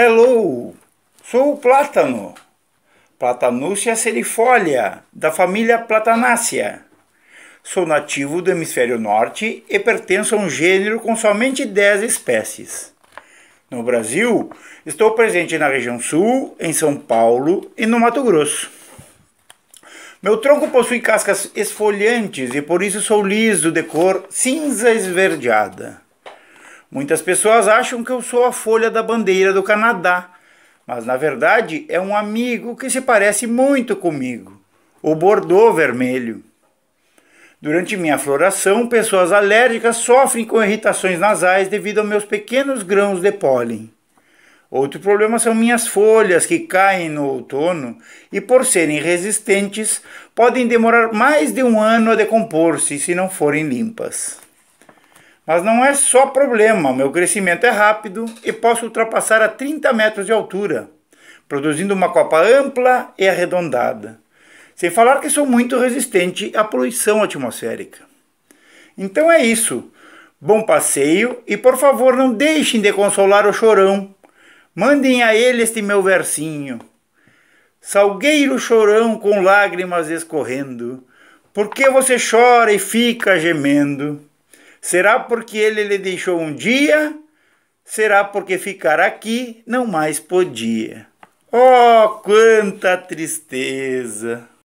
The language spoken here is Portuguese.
Hello, sou o plátano, Platanúcia serifolia, da família Platanácea. Sou nativo do hemisfério norte e pertenço a um gênero com somente 10 espécies. No Brasil, estou presente na região sul, em São Paulo e no Mato Grosso. Meu tronco possui cascas esfoliantes e por isso sou liso de cor cinza esverdeada. Muitas pessoas acham que eu sou a folha da bandeira do Canadá, mas na verdade é um amigo que se parece muito comigo, o bordô vermelho. Durante minha floração, pessoas alérgicas sofrem com irritações nasais devido aos meus pequenos grãos de pólen. Outro problema são minhas folhas que caem no outono e, por serem resistentes, podem demorar mais de um ano a decompor-se se não forem limpas. Mas não é só problema, meu crescimento é rápido e posso ultrapassar a 30 metros de altura, produzindo uma copa ampla e arredondada. Sem falar que sou muito resistente à poluição atmosférica. Então é isso. Bom passeio e por favor não deixem de consolar o chorão. Mandem a ele este meu versinho. Salgueiro chorão com lágrimas escorrendo, por que você chora e fica gemendo? Será porque ele lhe deixou um dia? Será porque ficar aqui não mais podia. Oh, quanta tristeza!